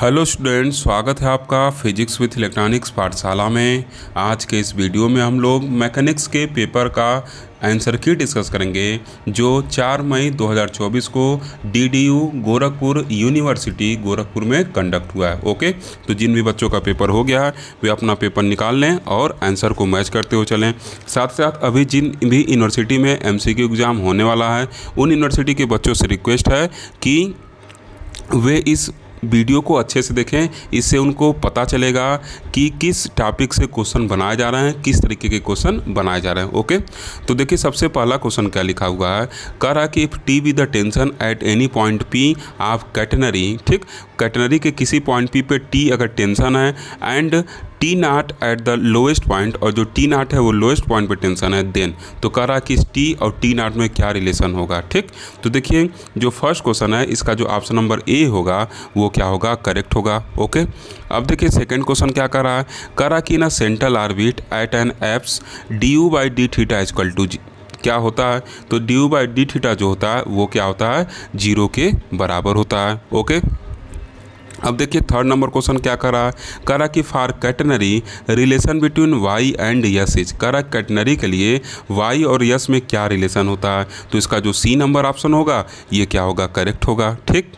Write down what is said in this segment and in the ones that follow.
Hello student स्वागत है आपका फिजिक्स विथ इलेक्ट्रॉनिक्स पाठशाला में आज के इस वीडियो में हम लोग मैकेनिक्स के पेपर का आंसर की डिस्कस करेंगे जो 4 मई 2024 को डीडीयू गोरखपुर यूनिवर्सिटी गोरखपुर में कंडक्ट हुआ है ओके तो जिन भी बच्चों का पेपर हो गया है वे अपना पेपर निकाल लें और आंसर को मैच करते हुए चलें साथ साथ अभी जिन भी यूनिवर्सिटी में एम एग्ज़ाम होने वाला है उन यूनिवर्सिटी के बच्चों से रिक्वेस्ट है कि वे इस वीडियो को अच्छे से देखें इससे उनको पता चलेगा कि किस टॉपिक से क्वेश्चन बनाए जा रहे हैं किस तरीके के क्वेश्चन बनाए जा रहे हैं ओके तो देखिए सबसे पहला क्वेश्चन क्या लिखा हुआ है कह रहा कि if T be the tension at any point P of catenary ठीक कैटनरी के किसी पॉइंट पी पे टी अगर टेंशन है and T naught at the lowest point और जो टी नाट है वो लोएस्ट पॉइंट पे टेंशन है देन तो कह रहा कि इस टी और टी नाट में क्या रिलेशन होगा ठीक तो देखिए जो फर्स्ट क्वेश्चन है इसका जो ऑप्शन नंबर ए होगा वो क्या होगा करेक्ट होगा ओके अब देखिए सेकेंड क्वेश्चन क्या कर रहा है कह रहा कि ना central orbit at an apse D U by D theta equal to G क्या होता है तो D U by D theta जो होता है वो क्या होता है जीरो के बराबर होता है ओके अब देखिए थर्ड नंबर क्वेश्चन क्या कर रहा है कह रहा कि for catenary relation between y and s is कह रहा कैटनरी के लिए वाई और यस में क्या रिलेशन होता है तो इसका जो सी नंबर ऑप्शन होगा ये क्या होगा करेक्ट होगा ठीक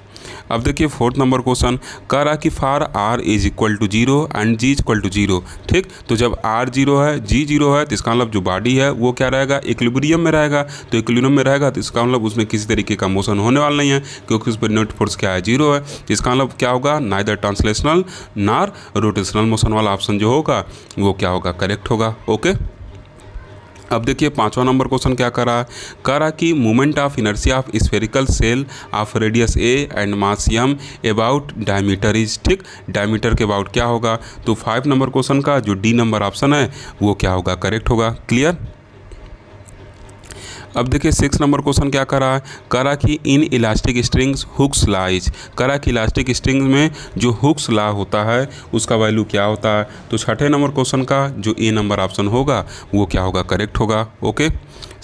अब देखिए फोर्थ नंबर क्वेश्चन कह रहा कि for R is equal to zero and G equal to zero ठीक तो जब आर जीरो है जी जीरो है तो इसका मतलब जो बॉडी है वो क्या रहेगा इक्लिब्रियम में रहेगा तो इक्लिब्रियम में रहेगा तो इसका मतलब उसमें किसी तरीके का मोशन होने वाला नहीं है क्योंकि उस पर नेट फोर्स क्या है जीरो है तो इसका मतलब क्या होगा neither translational nor rotational motion वाला ऑप्शन जो होगा वो क्या होगा करेक्ट होगा ओके अब देखिए पांचवा नंबर क्वेश्चन क्या कर रहा कह रहा कि movement of inertia of spherical shell of radius A and mass M about diameter is ठीक डायमीटर के अबाउट क्या होगा तो फाइव नंबर क्वेश्चन का जो डी नंबर ऑप्शन है वो क्या होगा करेक्ट होगा क्लियर अब देखिए सिक्स नंबर क्वेश्चन क्या करा है करा कि in elastic strings Hooke's lies करा कि इलास्टिक स्ट्रिंग्स में जो हुक्स ला होता है उसका वैल्यू क्या होता है तो छठे नंबर क्वेश्चन का जो ए नंबर ऑप्शन होगा वो क्या होगा करेक्ट होगा ओके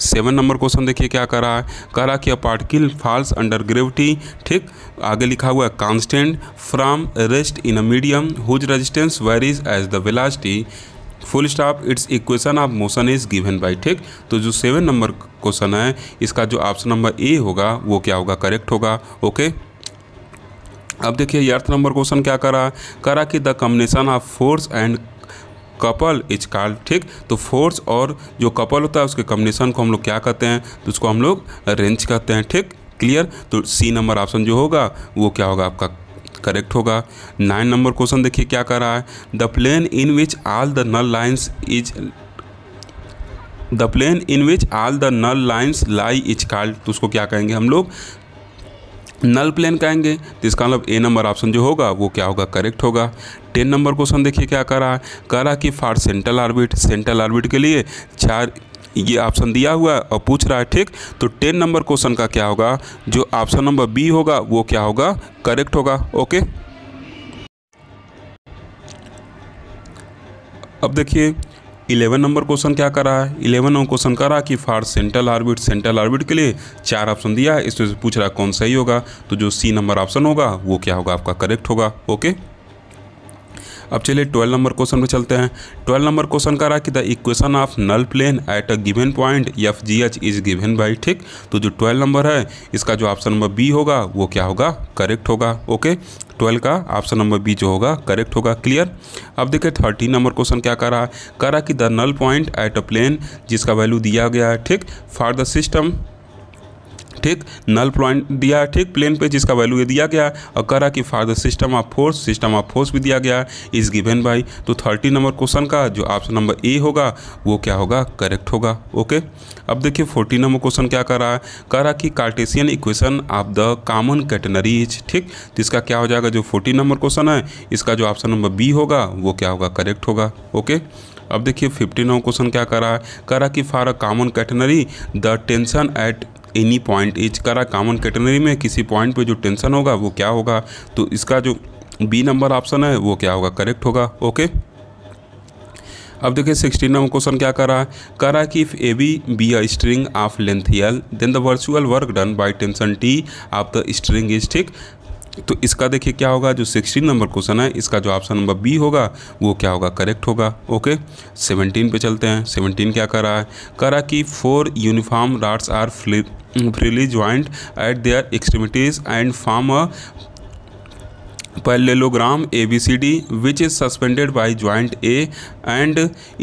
सेवन नंबर क्वेश्चन देखिए क्या करा है करा कि a particle falls under gravity ठीक आगे लिखा हुआ है constant from rest in a medium whose resistance varies as the velocity full stop its equation of motion is given by ठीक तो जो सेवन नंबर क्वेश्चन है इसका जो ऑप्शन नंबर ए होगा वो क्या होगा करेक्ट होगा ओके अब देखिए अर्थ नंबर क्वेश्चन क्या करा करा कि the combination of force and couple is called ठीक तो फोर्स और जो कपल होता है उसके कम्बिनेशन को हम लोग क्या कहते हैं तो उसको हम लोग रेंज कहते हैं ठीक क्लियर तो सी नंबर ऑप्शन जो होगा वो क्या होगा आपका करेक्ट होगा नाइन नंबर क्वेश्चन देखिए क्या कर रहा है the plane in which all the null lines is the plane in which all the null lines lie is called तो उसको क्या कहेंगे हम लोग नल प्लेन कहेंगे तो इसका मतलब ए नंबर ऑप्शन जो होगा वो क्या होगा करेक्ट होगा टेन नंबर क्वेश्चन देखिए क्या कर रहा है कह रहा कि for central orbit central orbit के लिए चार ये ऑप्शन दिया हुआ है और पूछ रहा है ठीक तो टेन नंबर क्वेश्चन का क्या होगा जो ऑप्शन नंबर बी होगा वो क्या होगा करेक्ट होगा ओके अब देखिए इलेवन नंबर क्वेश्चन क्या कर रहा है इलेवन नंबर क्वेश्चन कर रहा है कि for central orbit central orbit के लिए चार ऑप्शन दिया है इसमें से पूछ रहा है कौन सही होगा तो जो सी नंबर ऑप्शन होगा वो क्या होगा आपका करेक्ट होगा ओके अब चलिए ट्वेल्व नंबर क्वेश्चन पर चलते हैं ट्वेल्व नंबर क्वेश्चन कह रहा है कि the equation of null plane at a given point F G H is given by ठीक तो जो ट्वेल्व नंबर है इसका जो ऑप्शन नंबर बी होगा वो क्या होगा करेक्ट होगा ओके ट्वेल्व का ऑप्शन नंबर बी जो होगा करेक्ट होगा क्लियर अब देखिए थर्टीन नंबर क्वेश्चन क्या कर रहा है कह रहा है कि the null point at a plane जिसका वैल्यू दिया गया है ठीक फॉर द सिस्टम ठीक नल पॉइंट दिया है ठीक प्लेन पे जिसका वैल्यू ये दिया गया है और कह रहा कि for the system of force system of force भी दिया गया है इज गिवन बाई तो थर्टी नंबर क्वेश्चन का जो ऑप्शन नंबर ए होगा वो क्या होगा करेक्ट होगा ओके अब देखिए फोर्टी नंबर क्वेश्चन क्या कर रहा है कह रहा कि Cartesian equation of the common catenaries ठीक जिसका तो क्या हो जाएगा जो फोर्टी नंबर क्वेश्चन है इसका जो ऑप्शन नंबर बी होगा वो क्या होगा करेक्ट होगा ओके अब देखिए फिफ्टी नौ क्वेश्चन क्या करा है करा कि for a common catenary the tension at any point is करा कॉमन कैटनरी में किसी पॉइंट पे जो टेंशन होगा वो क्या होगा तो इसका जो बी नंबर ऑप्शन है वो क्या होगा करेक्ट होगा ओके अब देखिए सिक्सटीन नंबर क्वेश्चन क्या करा है कि if A B be a string of length L then the virtual work done by tension T of the string is ठीक तो इसका देखिए क्या होगा जो सिक्सटीन नंबर क्वेश्चन है इसका जो ऑप्शन नंबर बी होगा वो क्या होगा करेक्ट होगा ओके सेवनटीन पे चलते हैं सेवनटीन क्या कर रहा है कह रहा कि four uniform rods are free freely joint at their extremities and form a A B C D which is suspended by joint A and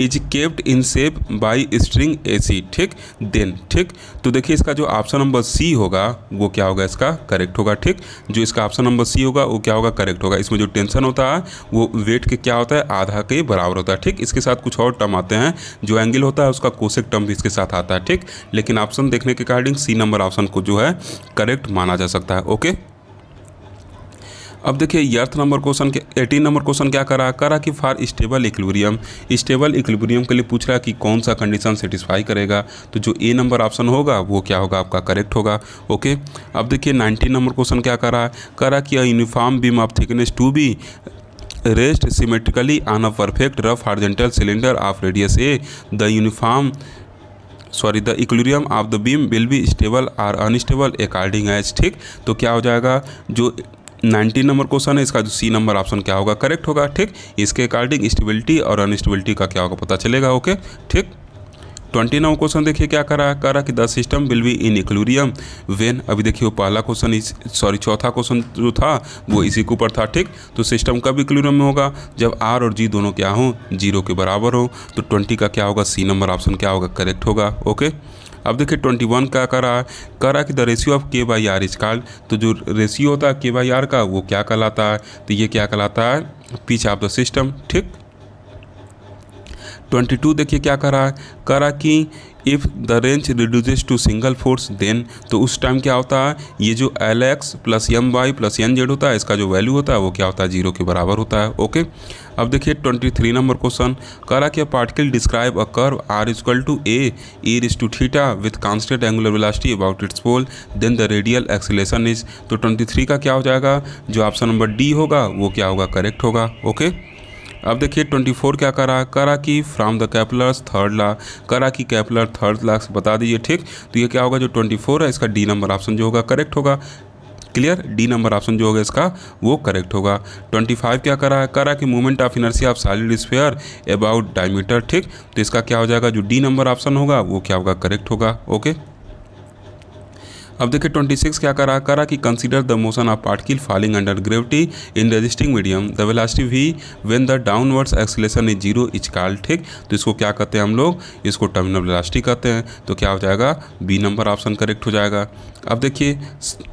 is kept in shape by string A C ठीक then ठीक तो देखिए इसका जो option number C होगा वो क्या होगा इसका करेक्ट होगा ठीक जो इसका ऑप्शन नंबर सी होगा वो क्या होगा करेक्ट होगा इसमें जो टेंशन होता है वो वेट के क्या होता है आधा के बराबर होता है ठीक इसके साथ कुछ और टर्म आते हैं जो एंगल होता है उसका कोशिक टर्म भी इसके साथ आता है ठीक लेकिन ऑप्शन देखने के अकॉर्डिंग सी नंबर ऑप्शन को जो है करेक्ट माना जा सकता है ओके अब देखिए यर्थ नंबर क्वेश्चन के एटीन नंबर क्वेश्चन क्या करा करा कि for stable equilibrium stable equilibrium के लिए पूछ रहा है कि कौन सा कंडीशन सेटिस्फाई करेगा तो जो ए नंबर ऑप्शन होगा वो क्या होगा आपका करेक्ट होगा ओके अब देखिए नाइनटीन नंबर क्वेश्चन क्या करा करा कि uniform beam of thickness two B rest symmetrically on a perfect rough horizontal cylinder of radius A the uniform sorry the equilibrium of the beam will be stable or unstable according as ठीक तो क्या हो जाएगा जो nineteen number question है इसका जो सी number option क्या होगा करेक्ट होगा ठीक इसके अकॉर्डिंग स्टेबिलिटी और अनस्टेबिलिटी का क्या होगा पता चलेगा ओके ठीक ट्वेंटी नंबर क्वेश्चन देखिए क्या करा कह रहा कि the system will be in equilibrium when अभी देखिए पहला क्वेश्चन सॉरी चौथा क्वेश्चन जो था वो इसी के ऊपर था ठीक तो सिस्टम कब इक्लूरियम में होगा जब आर और जी दोनों क्या हों जीरो के बराबर हो तो ट्वेंटी का क्या होगा सी नंबर ऑप्शन क्या होगा करेक्ट होगा ओके अब देखिए ट्वेंटी वन का कर रहा है कह रहा है कि the ratio of K by R is called तो जो रेशियो होता है के बाई आर का वो क्या कहलाता है तो ये क्या कहलाता है पिच ऑफ द सिस्टम ठीक ट्वेंटी टू देखिए क्या कर रहा है कह रहा कि if the range reduces to single force then तो उस टाइम क्या होता है ये जो L X plus M Y plus N Z होता है इसका जो वैल्यू होता है वो क्या होता है जीरो के बराबर होता है ओके अब देखिए ट्वेंटी थ्री नंबर क्वेश्चन करा कि particle describe a curve r is equal to a is to theta with constant angular velocity about its pole then the radial acceleration is तो ट्वेंटी थ्री का क्या हो जाएगा जो ऑप्शन नंबर डी होगा वो क्या होगा करेक्ट होगा ओके okay? अब देखिए 24 क्या करा करा कि from the Kepler's third law करा कि कैपलर थर्ड लाख बता दीजिए ठीक तो ये क्या होगा जो 24 है इसका डी नंबर ऑप्शन जो होगा करेक्ट होगा क्लियर डी नंबर ऑप्शन जो होगा इसका वो करेक्ट होगा 25 क्या करा है करा कि movement of inertia of solid sphere about diameter ठीक तो इसका क्या हो जाएगा जो डी नंबर ऑप्शन होगा वो क्या होगा करेक्ट होगा ओके अब देखिए 26 क्या करा करा कि consider the motion of particle falling under gravity in resisting medium the velocity V when the downwards acceleration is zero is call ठीक तो इसको क्या कहते हैं हम लोग इसको टर्मिनल वेलासिटी कहते हैं तो क्या हो जाएगा बी नंबर ऑप्शन करेक्ट हो जाएगा अब देखिए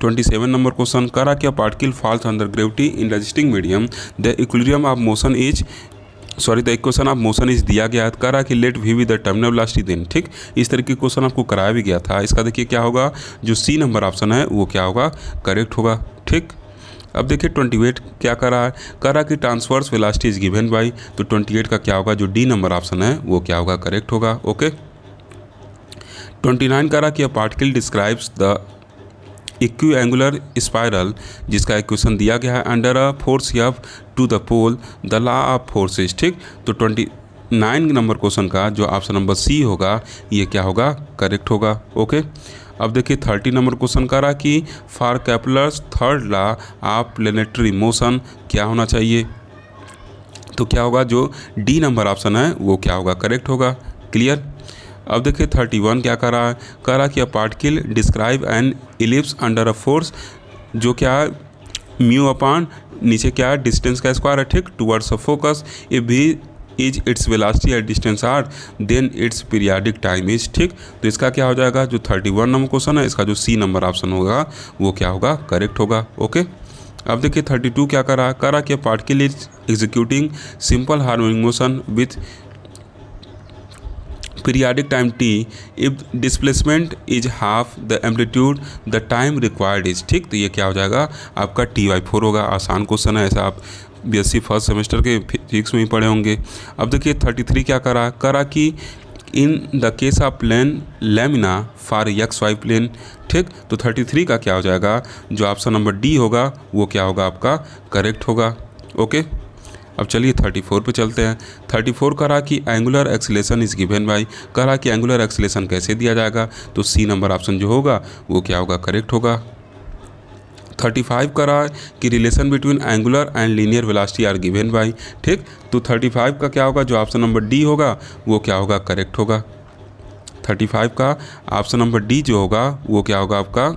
27 नंबर क्वेश्चन करा कि particle falls under gravity in resisting medium the equilibrium of motion is sorry the एक क्वेश्चन आप मोशन इज दिया गया है करा कि let V V the terminal last दिन ठीक इस तरीके क्वेश्चन आपको कराया भी गया था इसका देखिए क्या होगा जो सी नंबर ऑप्शन है वो क्या होगा करेक्ट होगा ठीक अब देखिए 28 क्या कर रहा है कर रहा कि transverse velocity is given by तो 28 का क्या होगा जो डी नंबर ऑप्शन है वो क्या होगा करेक्ट होगा ओके 29 कर रहा कि a particle describes the equiangular spiral जिसका इक्वेशन दिया गया है under a force F to the pole the law of forces ठीक तो ट्वेंटी नाइन नंबर क्वेश्चन का जो ऑप्शन नंबर सी होगा ये क्या होगा करेक्ट होगा ओके अब देखिए थर्टी नंबर क्वेश्चन कह रहा कि for Kepler's third law of planetary motion क्या होना चाहिए तो क्या होगा जो डी नंबर ऑप्शन है वो क्या होगा करेक्ट होगा क्लियर अब देखिए थर्टी वन क्या कर रहा है करा रहा कि a particle describe an ellipse under a force जो क्या है म्यू अपान नीचे क्या है डिस्टेंस का स्क्वायर है ठीक टूवर्ड्स अ फोकस ए भी is its velocity at distance r then its periodic time is ठीक तो इसका क्या हो जाएगा जो थर्टी वन नंबर क्वेश्चन है इसका जो सी नंबर ऑप्शन होगा वो क्या होगा करेक्ट होगा ओके अब देखिए थर्टी टू क्या करा करा कि particle is executing simple harmonic motion with periodic time t if displacement is half the amplitude the time required is ठीक तो ये क्या हो जाएगा आपका टी वाई फोर होगा आसान क्वेश्चन है ऐसा आप सी फर्स्ट सेमेस्टर के फिजिक्स में ही पढ़े होंगे अब देखिए थर्टी थ्री क्या करा करा कि in the case of plane lamina for x y plane ठीक तो थर्टी थ्री का क्या हो जाएगा जो ऑप्शन नंबर डी होगा वो क्या होगा आपका करेक्ट होगा ओके okay? अब चलिए 34 पर चलते हैं 34 कह रहा कि angular acceleration is given by कह रहा कि एंगुलर एक्सलेशन कैसे दिया जाएगा तो सी नंबर ऑप्शन जो होगा वो क्या होगा करेक्ट होगा 35 का रहा कि relation between angular and linear velocity are given by ठीक तो 35 का क्या होगा जो ऑप्शन नंबर डी होगा वो क्या होगा करेक्ट होगा 35 का ऑप्शन नंबर डी जो होगा वो क्या होगा आपका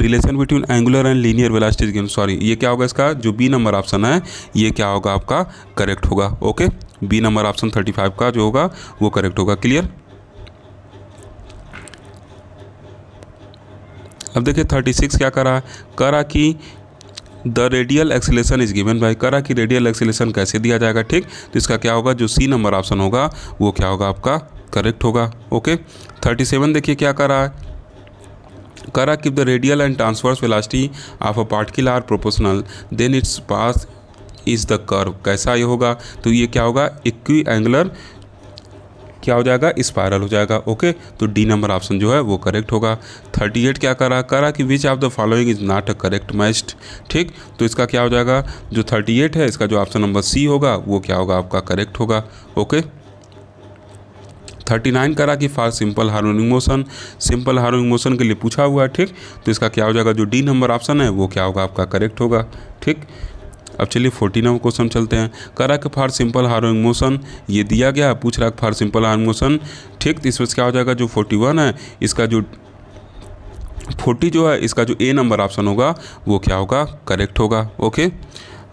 relation between angular and linear velocity gain sorry ये क्या होगा इसका जो बी नंबर ऑप्शन है ये क्या होगा आपका करेक्ट होगा ओके बी नंबर ऑप्शन 35 का जो होगा वो करेक्ट होगा क्लियर अब देखिए 36 क्या करा करा कि the radial acceleration is given by करा कि रेडियल एक्सीलेशन कैसे दिया जाएगा ठीक तो इसका क्या होगा जो सी नंबर ऑप्शन होगा वो क्या होगा आपका करेक्ट होगा ओके 37 देखिए क्या करा है Kara किफ the radial and transverse velocity of a particle are proportional, then its path is the curve. कैसा ये होगा तो ये क्या होगा इक्वी एंगुलर क्या हो जाएगा स्पायरल हो जाएगा ओके तो डी नंबर ऑप्शन जो है वो करेक्ट होगा 38 क्या करा करा कि which of the following is not a correct matched ठीक तो इसका क्या हो जाएगा जो 38 है इसका जो ऑप्शन नंबर सी होगा वो क्या होगा आपका करेक्ट होगा ओके थर्टी नाइन करा कि for simple harmonic motion simple harmonic motion के लिए पूछा हुआ है ठीक तो इसका क्या हो जाएगा जो डी नंबर ऑप्शन है वो क्या होगा आपका करेक्ट होगा ठीक अब चलिए फोर्टी नंबर क्वेश्चन चलते हैं करा के फॉर सिंपल हार्मोनिक मोशन ये दिया गया पूछ रहा है फॉर सिंपल हार्मोनिक मोशन ठीक तो इसमें क्या हो जाएगा जो फोर्टी वन है इसका जो फोर्टी जो है इसका जो ए नंबर ऑप्शन होगा वो क्या होगा करेक्ट होगा ओके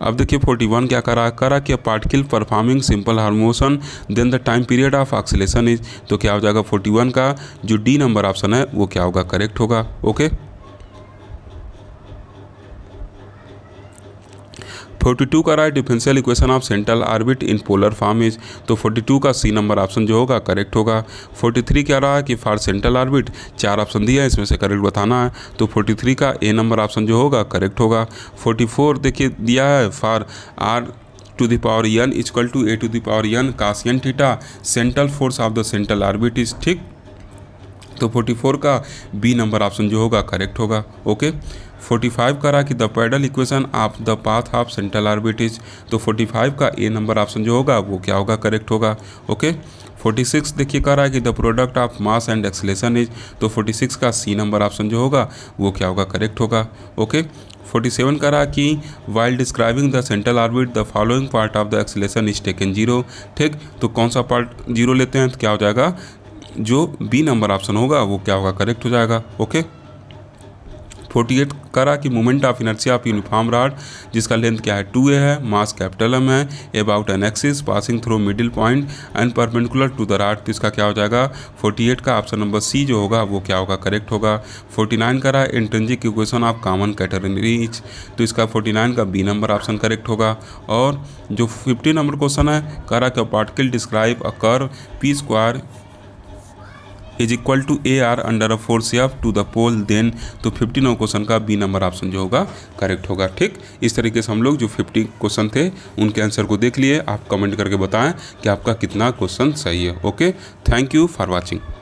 अब देखिए 41 क्या करा करा कि particle performing simple harmonic motion then the time period of oscillation is तो क्या हो जाएगा 41 का जो डी नंबर ऑप्शन है वो क्या होगा करेक्ट होगा ओके फोर्टी टू का right differential equation of central orbit in polar form is तो फोर्टी टू का सी नंबर ऑप्शन जो होगा करेक्ट होगा फोर्टी थ्री क्या रहा है कि फॉर सेंट्रल आर्बिट चार ऑप्शन दिया है इसमें से करेक्ट बताना है तो फोर्टी थ्री का ए नंबर ऑप्शन जो होगा करेक्ट होगा फोर्टी फोर देखिए दिया है for r to the power n is equal to a to the power n cosine theta central force of the central orbit is ठीक तो 44 का बी नंबर ऑप्शन जो होगा करेक्ट होगा ओके 45 कह रहा कि the pedal equation of the path of central orbit is तो 45 का ए नंबर ऑप्शन जो होगा वो क्या होगा करेक्ट होगा ओके 46 देखिए कह रहा है कि the product of mass and acceleration is तो 46 का सी नंबर ऑप्शन जो होगा वो क्या होगा करेक्ट होगा ओके 47 कह रहा कि while describing the central orbit the following part of the acceleration is taken zero ठीक तो कौन सा पार्ट जीरो लेते हैं तो क्या हो जाएगा जो बी नंबर ऑप्शन होगा वो क्या होगा करेक्ट हो जाएगा ओके फोर्टी एट करा कि moment of inertia of uniform rod जिसका लेंथ क्या है टू ए है मास कैपिटल एम है about an axis passing through middle point and perpendicular to the rod तो इसका क्या हो जाएगा 48 का ऑप्शन नंबर सी जो होगा वो क्या होगा करेक्ट होगा 49 करा intrinsic equation of common catenary तो इसका 49 का बी नंबर ऑप्शन करेक्ट होगा और जो फिफ्टी नंबर क्वेश्चन है करा का particle describe a curve p square is equal to a r under a force F to the pole then तो फिफ्टी नौ क्वेश्चन का बी नंबर ऑप्शन जो होगा करेक्ट होगा ठीक इस तरीके से हम लोग जो फिफ्टी क्वेश्चन थे उनके आंसर को देख लिए आप कमेंट करके बताएं कि आपका कितना क्वेश्चन सही है okay thank you for watching